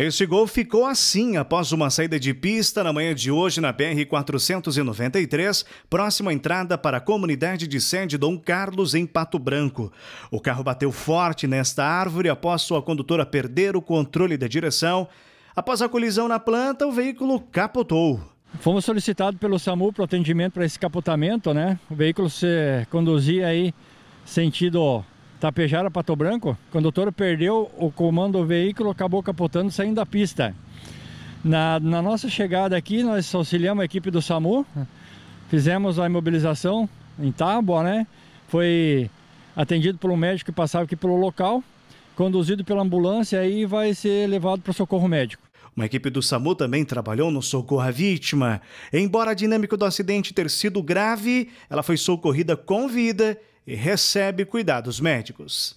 Este gol ficou assim após uma saída de pista na manhã de hoje na BR-493, próxima entrada para a comunidade de sede Dom Carlos, em Pato Branco. O carro bateu forte nesta árvore após sua condutora perder o controle da direção. Após a colisão na planta, o veículo capotou. Fomos solicitados pelo SAMU para o atendimento para esse capotamento, né? O veículo se conduzia aí sentido Tapejara Pato Branco, o condutor perdeu o comando do veículo, acabou capotando saindo da pista. Na, na nossa chegada aqui, nós auxiliamos a equipe do SAMU, fizemos a imobilização em Tábua, né? Foi atendido por um médico que passava aqui pelo local, conduzido pela ambulância e vai ser levado para o socorro médico. Uma equipe do SAMU também trabalhou no socorro à vítima. Embora a dinâmica do acidente ter sido grave, ela foi socorrida com vida e recebe cuidados médicos.